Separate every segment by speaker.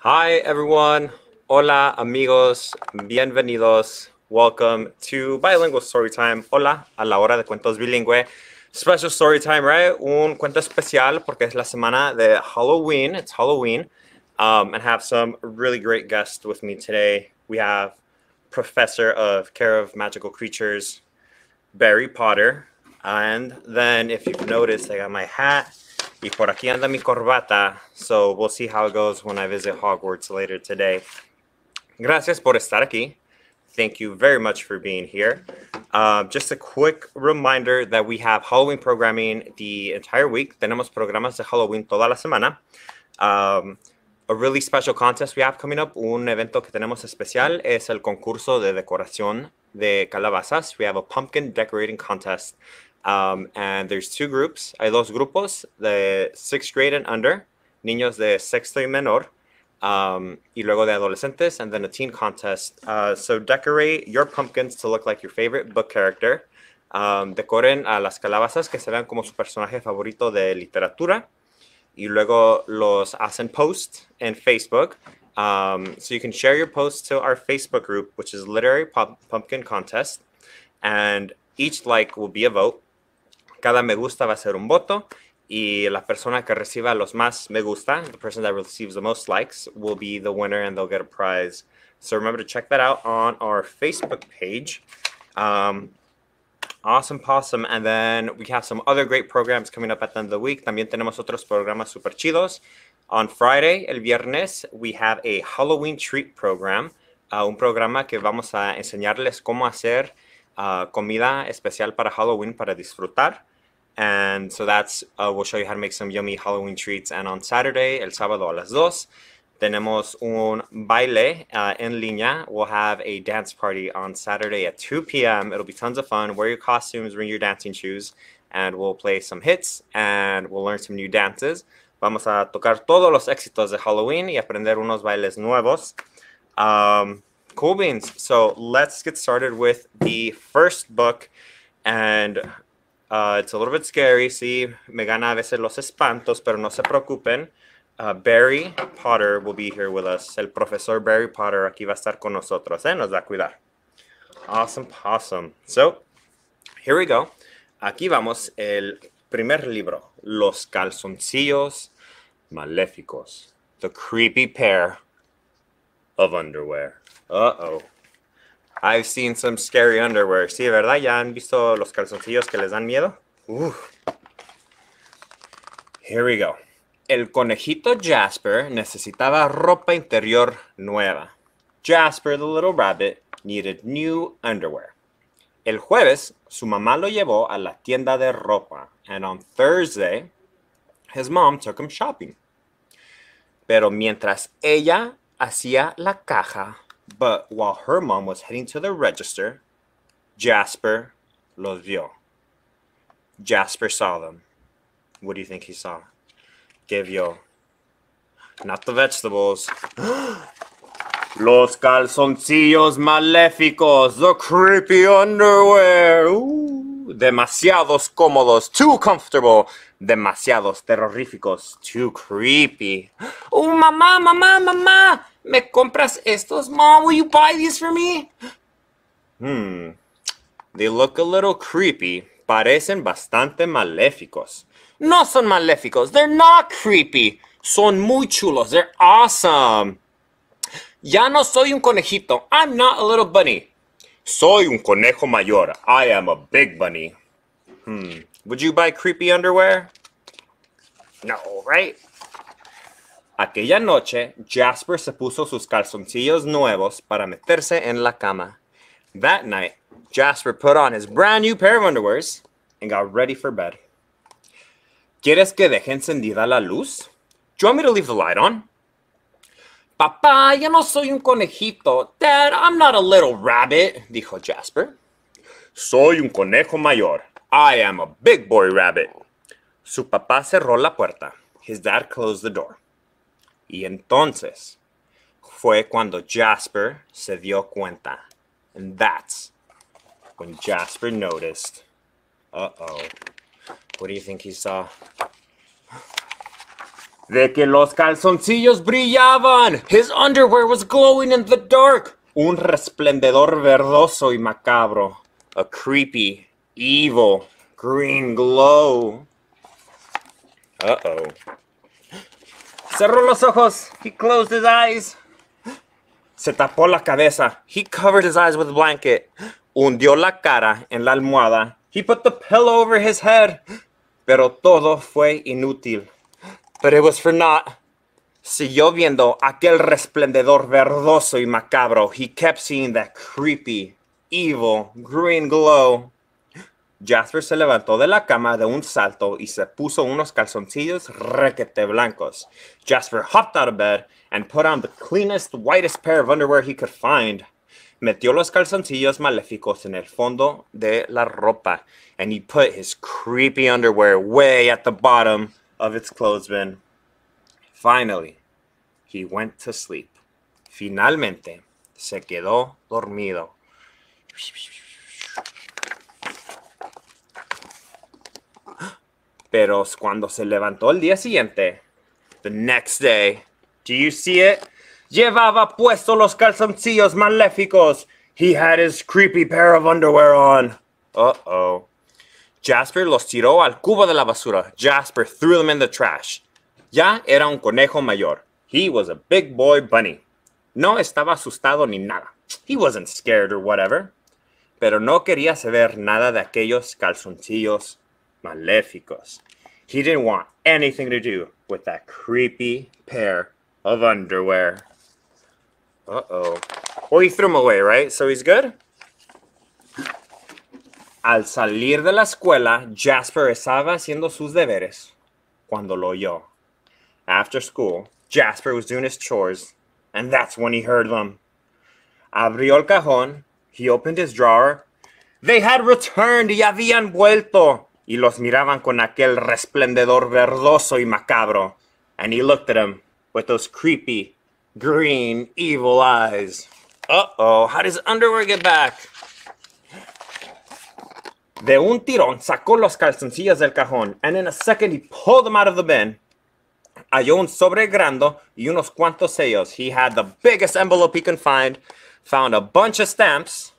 Speaker 1: Hi, everyone. Hola, amigos. Bienvenidos. Welcome to Bilingual Storytime. Hola, a la hora de cuentos bilingüe. Special Storytime, right? Un cuento especial porque es la semana de Halloween. It's Halloween. Um, and have some really great guests with me today. We have Professor of Care of Magical Creatures, Barry Potter. And then, if you've noticed, I got my hat Y por aquí anda mi corbata. So we'll see how it goes when I visit Hogwarts later today. Gracias por estar aquí. Thank you very much for being here. Uh, just a quick reminder that we have Halloween programming the entire week. Tenemos programas de Halloween toda la semana. Um, a really special contest we have coming up. Un evento que tenemos especial es el concurso de decoración de calabazas. We have a pumpkin decorating contest um, and there's two groups. Hay dos grupos, the sixth grade and under, niños de sexto y menor, um, y luego de adolescentes, and then a teen contest. Uh, so decorate your pumpkins to look like your favorite book character. Um, decoren a las calabazas que vean como su personaje favorito de literatura. Y luego los hacen post en Facebook. Um, so you can share your post to our Facebook group, which is Literary Pump Pumpkin Contest. And each like will be a vote. Cada me gusta va a ser un voto y la persona que reciba los más me gusta, the person that receives the most likes, will be the winner and they'll get a prize. So remember to check that out on our Facebook page. Um, awesome, possum. And then we have some other great programs coming up at the end of the week. También tenemos otros programas super chidos. On Friday, el viernes, we have a Halloween treat program. Uh, un programa que vamos a enseñarles cómo hacer uh, comida especial para Halloween para disfrutar. And so that's, uh, we'll show you how to make some yummy Halloween treats. And on Saturday, el sábado a las dos, tenemos un baile uh, en línea. We'll have a dance party on Saturday at 2 p.m. It'll be tons of fun. Wear your costumes, bring your dancing shoes, and we'll play some hits and we'll learn some new dances. Vamos a tocar todos los éxitos de Halloween y aprender unos bailes nuevos. Um, cool beans. So let's get started with the first book. And Uh, it's a little bit scary, sí, me gana a veces los espantos, pero no se preocupen. Uh, Barry Potter will be here with us. El profesor Barry Potter aquí va a estar con nosotros, ¿eh? Nos va a cuidar. Awesome, awesome. So, here we go. Aquí vamos el primer libro, Los calzoncillos maléficos. The creepy pair of underwear. Uh-oh. I've seen some scary underwear. Sí, ¿verdad? ¿Ya han visto los calzoncillos que les dan miedo? Here we go. El conejito Jasper necesitaba ropa interior nueva. Jasper, the little rabbit, needed new underwear. El jueves, su mamá lo llevó a la tienda de ropa. And on Thursday, his mom took him shopping. Pero mientras ella hacía la caja But while her mom was heading to the register, Jasper los vio. Jasper saw them. What do you think he saw? Give vio? Not the vegetables. Los calzoncillos maléficos, the creepy underwear. Ooh, demasiados cómodos, too comfortable. Demasiados terroríficos, too creepy. Oh, mamá, mamá, mamá. ¿Me compras estos? Mom, will you buy these for me? Hmm. They look a little creepy. Parecen bastante maléficos. No son maléficos. They're not creepy. Son muy chulos. They're awesome. Ya no soy un conejito. I'm not a little bunny. Soy un conejo mayor. I am a big bunny. Hmm. Would you buy creepy underwear? No, right? Aquella noche, Jasper se puso sus calzoncillos nuevos para meterse en la cama. That night, Jasper put on his brand new pair of underwears and got ready for bed. ¿Quieres que deje encendida la luz? Do you want me to leave the light on? Papá, yo no soy un conejito. Dad, I'm not a little rabbit, dijo Jasper. Soy un conejo mayor. I am a big boy rabbit. Su papá cerró la puerta. His dad closed the door. Y entonces fue cuando Jasper se dio cuenta. And that's when Jasper noticed. Uh oh. What do you think he saw? De que los calzoncillos brillaban. His underwear was glowing in the dark. Un resplendedor verdoso y macabro. A creepy, evil, green glow. Uh oh. Cerró los ojos. He closed his eyes. Se tapó la cabeza. He covered his eyes with a blanket. Hundió la cara en la almohada. He put the pillow over his head. Pero todo fue inútil. But it was for naught. Siguió viendo aquel resplendor verdoso y macabro. He kept seeing that creepy, evil, green glow Jasper se levantó de la cama de un salto y se puso unos calzoncillos requete blancos. Jasper hopped out of bed and put on the cleanest, whitest pair of underwear he could find. Metió los calzoncillos maléficos en el fondo de la ropa, and he put his creepy underwear way at the bottom of its bin. Finally, he went to sleep. Finalmente, se quedó dormido. Pero cuando se levantó el día siguiente, the next day, do you see it? Llevaba puesto los calzoncillos maléficos. He had his creepy pair of underwear on. Uh-oh. Jasper los tiró al cubo de la basura. Jasper threw them in the trash. Ya era un conejo mayor. He was a big boy bunny. No estaba asustado ni nada. He wasn't scared or whatever. Pero no quería saber nada de aquellos calzoncillos Maleficos. He didn't want anything to do with that creepy pair of underwear. Uh-oh. Well, he threw them away, right? So he's good? Al salir de la escuela, Jasper estaba haciendo sus deberes cuando lo oyó. After school, Jasper was doing his chores, and that's when he heard them. Abrió el cajón. He opened his drawer. They had returned y habían vuelto y los miraban con aquel resplendor verdoso y macabro. And he looked at him with those creepy, green, evil eyes. Uh-oh, how does underwear get back? De un tirón sacó los calzoncillos del cajón, and in a second he pulled them out of the bin. Halló un sobre grande y unos cuantos sellos. He had the biggest envelope he could find, found a bunch of stamps,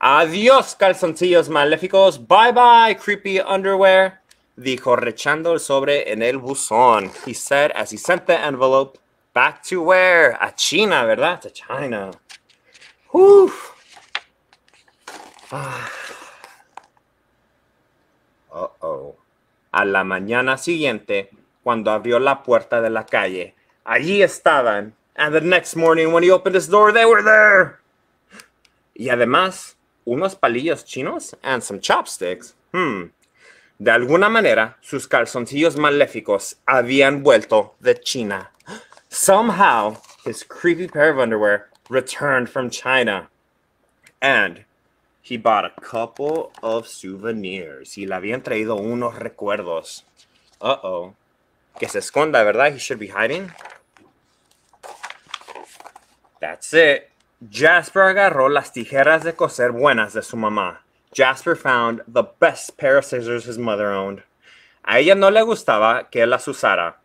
Speaker 1: Adiós, calzoncillos maléficos. Bye bye, creepy underwear. Dijo rechando el sobre en el buzón. He said as he sent the envelope back to where? A China, ¿verdad? To China. Uf. Uh oh. A la mañana siguiente, cuando abrió la puerta de la calle, allí estaban. And the next morning, when he opened his door, they were there. Y además, unos palillos chinos and some chopsticks. Hmm. De alguna manera, sus calzoncillos maléficos habían vuelto de China. Somehow, his creepy pair of underwear returned from China. And he bought a couple of souvenirs. Y le habían traído unos recuerdos. Uh-oh. Que se esconda, ¿verdad? He should be hiding. That's it. Jasper agarró las tijeras de coser buenas de su mamá. Jasper found the best pair of scissors his mother owned. A ella no le gustaba que él las usara,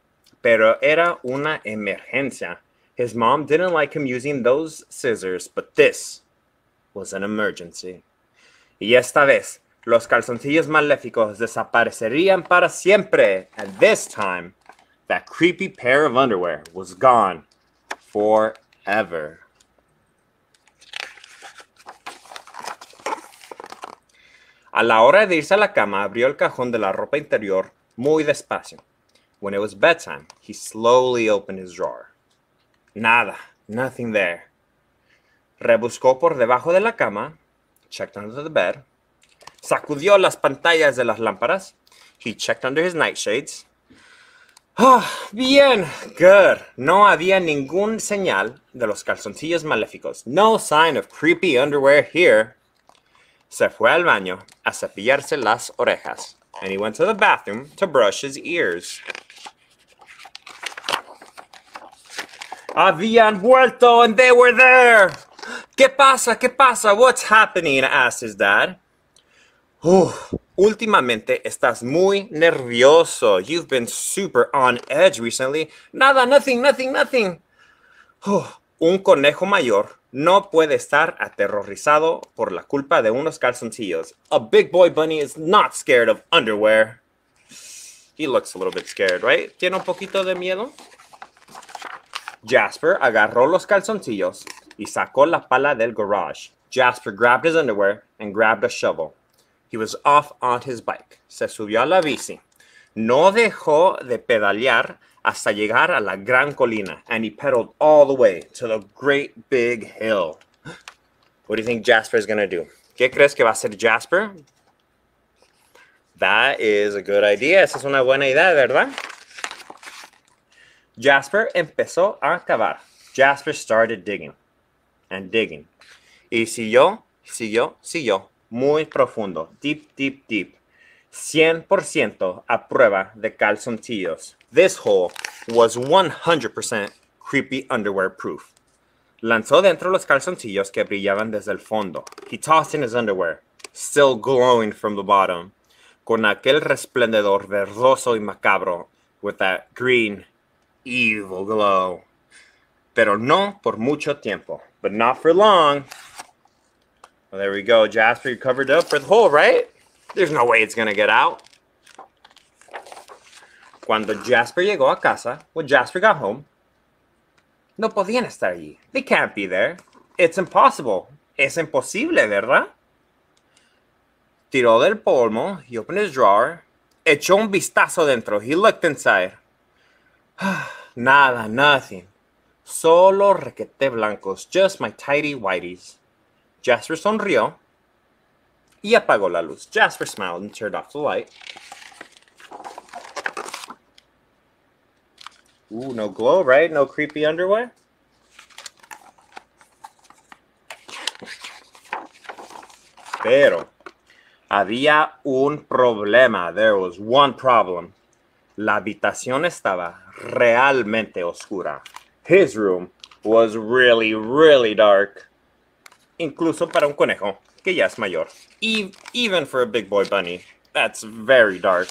Speaker 1: pero era una emergencia. His mom didn't like him using those scissors, but this was an emergency. Y esta vez, los calzoncillos maléficos desaparecerían para siempre. And this time, that creepy pair of underwear was gone forever. A la hora de irse a la cama, abrió el cajón de la ropa interior muy despacio. When it was bedtime, he slowly opened his drawer. Nada, nothing there. Rebuscó por debajo de la cama, checked under the bed, sacudió las pantallas de las lámparas, he checked under his nightshades. Ah, bien, good. No había ningún señal de los calzoncillos maléficos. No sign of creepy underwear here. Se fue al baño a cepillarse las orejas. And he went to the bathroom to brush his ears. Habían vuelto and they were there. ¿Qué pasa? ¿Qué pasa? What's happening? asked his dad. Uf, últimamente estás muy nervioso. You've been super on edge recently. Nada, nothing, nothing, nothing. Uf, un conejo mayor no puede estar aterrorizado por la culpa de unos calzoncillos. A big boy bunny is not scared of underwear. He looks a little bit scared, right? Tiene un poquito de miedo. Jasper agarró los calzoncillos y sacó la pala del garage. Jasper grabbed his underwear and grabbed a shovel. He was off on his bike. Se subió a la bici. No dejó de pedalear hasta llegar a la gran colina, and he pedaled all the way to the great big hill. What do you think Jasper is going to do? ¿Qué crees que va a hacer Jasper? That is a good idea. Esa es una buena idea, ¿verdad? Jasper empezó a cavar. Jasper started digging and digging. Y siguió, siguió, siguió. Muy profundo. Deep, deep, deep. 100% a prueba de calzoncillos. This hole was 100% creepy underwear proof. Lanzó dentro los calzoncillos que brillaban desde el fondo. He tossed in his underwear, still glowing from the bottom, con aquel resplendor verdoso y macabro, with that green, evil glow. Pero no por mucho tiempo, but not for long. Well, there we go. Jasper, you covered up for the hole, right? There's no way it's gonna get out. Cuando Jasper llegó a casa, when Jasper got home, no podían estar allí. They can't be there. It's impossible. Es imposible, ¿verdad? Tiró del polmo, he opened his drawer, echó un vistazo dentro, he looked inside. Nada, nothing. Solo requete blancos, just my tidy whities. Jasper sonrió y apagó la luz. Jasper smiled and turned off the light. Ooh, no glow, right? No creepy underwear? Pero había un problema. There was one problem. La habitación estaba realmente oscura. His room was really, really dark. Incluso para un conejo. que ya mayor. E even for a big boy bunny, that's very dark.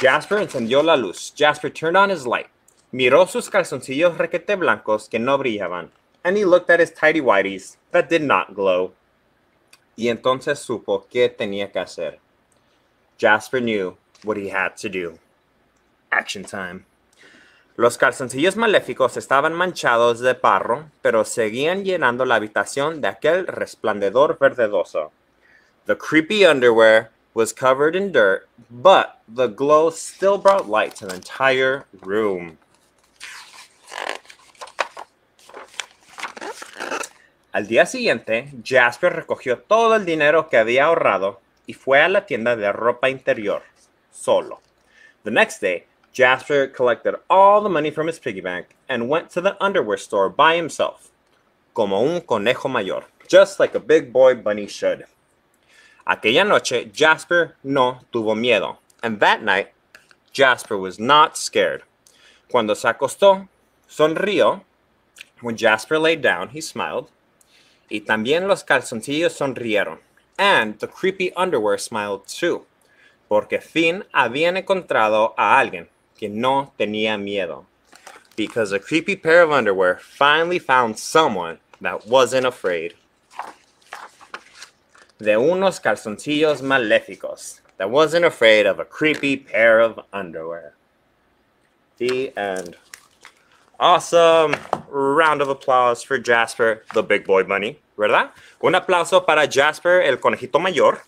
Speaker 1: Jasper encendió la luz. Jasper turned on his light. Miró sus calzoncillos requete blancos que no brillaban. And he looked at his tidy whities that did not glow. Y entonces supo qué tenía que hacer. Jasper knew what he had to do. Action time. Los calzoncillos maléficos estaban manchados de parro, pero seguían llenando la habitación de aquel resplandor verdedoso. The creepy underwear was covered in dirt, but the glow still brought light to the entire room. Al día siguiente, Jasper recogió todo el dinero que había ahorrado y fue a la tienda de ropa interior, solo. The next day, Jasper collected all the money from his piggy bank and went to the underwear store by himself, como un conejo mayor, just like a big boy bunny should. Aquella noche, Jasper no tuvo miedo, and that night, Jasper was not scared. Cuando se acostó, sonrió. When Jasper lay down, he smiled. Y también los calzoncillos sonrieron. And the creepy underwear smiled too, porque fin habían encontrado a alguien que no tenía miedo. Because a creepy pair of underwear finally found someone that wasn't afraid. De unos calzoncillos maléficos that wasn't afraid of a creepy pair of underwear. The end. Awesome. Round of applause for Jasper, the big boy bunny, ¿verdad? Un aplauso para Jasper, el conejito mayor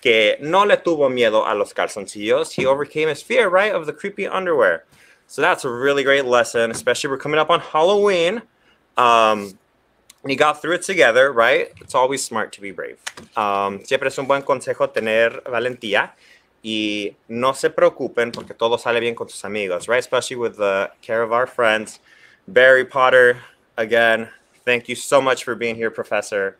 Speaker 1: que no le tuvo miedo a los calzoncillos. He overcame his fear, right, of the creepy underwear. So that's a really great lesson, especially we're coming up on Halloween. Um, and he got through it together, right? It's always smart to be brave. Um, siempre es un buen consejo tener valentía y no se preocupen porque todo sale bien con sus amigos, right? Especially with the care of our friends. Barry Potter, again, thank you so much for being here, Professor.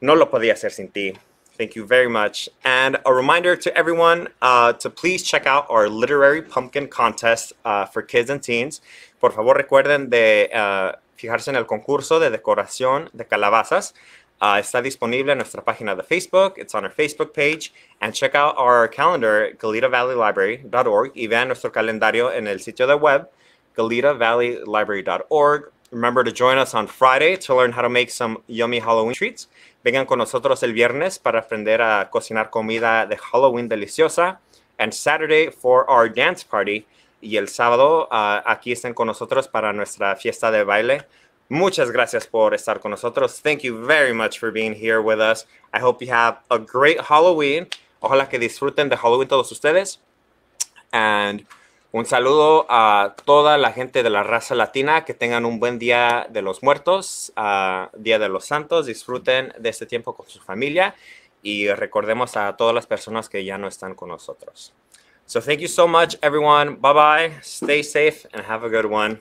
Speaker 1: No lo podía hacer sin ti. Thank you very much. And a reminder to everyone uh, to please check out our literary pumpkin contest uh, for kids and teens. Por favor, recuerden de uh, fijarse en el concurso de decoración de calabazas. Uh, está disponible en nuestra página de Facebook. It's on our Facebook page. And check out our calendar, GalitaValleyLibrary.org. Y vean nuestro calendario en el sitio de web, GalitaValleyLibrary.org Remember to join us on Friday to learn how to make some yummy Halloween treats. Vengan con nosotros el viernes para aprender a cocinar comida de Halloween deliciosa. And Saturday for our dance party. Y el sábado ah, aquí estén con nosotros para nuestra fiesta de baile. Muchas gracias por estar con nosotros. Thank you very much for being here with us. I hope you have a great Halloween. Ojalá que disfruten de Halloween todos ustedes. And un saludo a toda la gente de la raza latina, que tengan un buen día de los muertos, día de los santos, disfruten de este tiempo con su familia y recordemos a todas las personas que ya no están con nosotros. So thank you so much, everyone. Bye bye. Stay safe and have a good one.